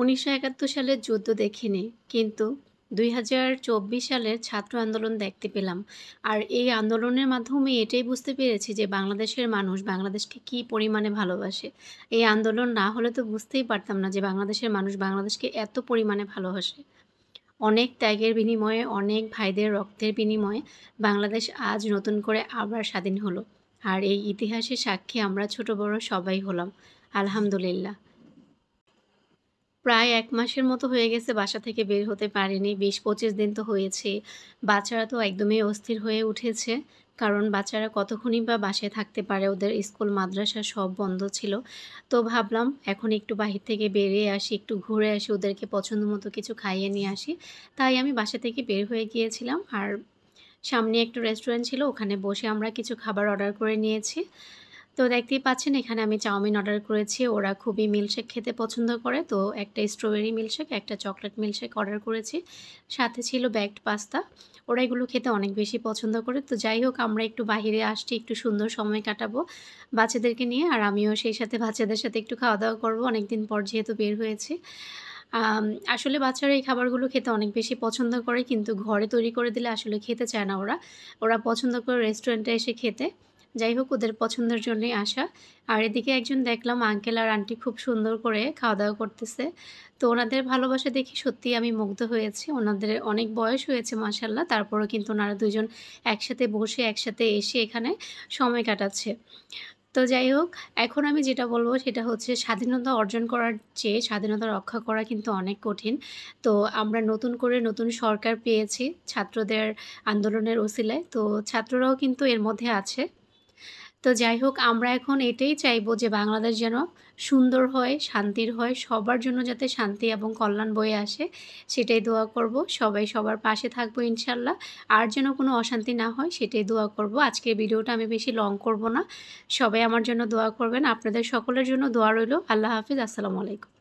উনিশশো একাত্তর সালের যুদ্ধ দেখিনি কিন্তু দুই হাজার চব্বিশ সালের ছাত্র আন্দোলন দেখতে পেলাম আর এই আন্দোলনের মাধ্যমে এটাই বুঝতে পেরেছি যে বাংলাদেশের মানুষ বাংলাদেশকে কি পরিমাণে ভালোবাসে এই আন্দোলন না হলে তো বুঝতেই পারতাম না যে বাংলাদেশের মানুষ বাংলাদেশকে এত পরিমাণে ভালোবাসে অনেক ত্যাগের বিনিময়ে অনেক ভাইদের রক্তের বিনিময়ে বাংলাদেশ আজ নতুন করে আবার স্বাধীন হলো আর এই ইতিহাসের সাক্ষী আমরা ছোট বড় সবাই হলাম আলহামদুলিল্লাহ প্রায় এক মাসের মতো হয়ে গেছে বাসা থেকে বের হতে পারেনি বিশ পঁচিশ দিন তো হয়েছে বাচ্চারা তো একদমই অস্থির হয়ে উঠেছে কারণ বাচ্চারা কতক্ষণই বা বাসায় থাকতে পারে ওদের স্কুল মাদ্রাসা সব বন্ধ ছিল তো ভাবলাম এখন একটু বাহির থেকে বেরিয়ে আসি একটু ঘুরে আসি ওদেরকে পছন্দ মতো কিছু খাইয়ে নিয়ে আসি তাই আমি বাসা থেকে বের হয়ে গিয়েছিলাম আর সামনে একটা রেস্টুরেন্ট ছিল ওখানে বসে আমরা কিছু খাবার অর্ডার করে নিয়েছি তো দেখতেই পাচ্ছেন এখানে আমি চাউমিন অর্ডার করেছি ওরা খুবই মিল্কশেক খেতে পছন্দ করে তো একটা স্ট্রবেরি মিল্কশেক একটা চকলেট মিল্কশেক অর্ডার করেছি সাথে ছিল ব্যাগড পাস্তা ওরা এগুলো খেতে অনেক বেশি পছন্দ করে তো যাই হোক আমরা একটু বাহিরে আসছি একটু সুন্দর সময় কাটাবো বাচ্চাদেরকে নিয়ে আর আমিও সেই সাথে বাচ্চাদের সাথে একটু খাওয়া দাওয়া করবো অনেকদিন পর যেহেতু বের হয়েছে আসলে বাচ্চারা এই খাবারগুলো খেতে অনেক বেশি পছন্দ করে কিন্তু ঘরে তৈরি করে দিলে আসলে খেতে চায় না ওরা ওরা পছন্দ করে রেস্টুরেন্টে এসে খেতে যাই হোক ওদের পছন্দের জন্যই আসা আর এদিকে একজন দেখলাম আঙ্কেল আর আন্টি খুব সুন্দর করে খাওয়া দাওয়া করতেছে তো ওনাদের ভালোবাসা দেখে সত্যি আমি মুগ্ধ হয়েছি ওনাদের অনেক বয়স হয়েছে মাসাল্লাহ তারপরও কিন্তু ওনারা দুজন একসাথে বসে একসাথে এসে এখানে সময় কাটাচ্ছে তো যাই হোক এখন আমি যেটা বলবো সেটা হচ্ছে স্বাধীনতা অর্জন করার চেয়ে স্বাধীনতা রক্ষা করা কিন্তু অনেক কঠিন তো আমরা নতুন করে নতুন সরকার পেয়েছি ছাত্রদের আন্দোলনের ওসিলায় তো ছাত্ররাও কিন্তু এর মধ্যে আছে তো যাই হোক আমরা এখন এটাই চাইবো যে বাংলাদেশ যেন সুন্দর হয় শান্তির হয় সবার জন্য যাতে শান্তি এবং কল্যাণ বয়ে আসে সেটাই দোয়া করব সবাই সবার পাশে থাকবো ইনশাল্লাহ আর যেন কোনো অশান্তি না হয় সেটাই দোয়া করব আজকের ভিডিওটা আমি বেশি লং করব না সবাই আমার জন্য দোয়া করবেন আপনাদের সকলের জন্য দোয়া রইল আল্লাহ হাফিজ আসসালামু আলাইকুম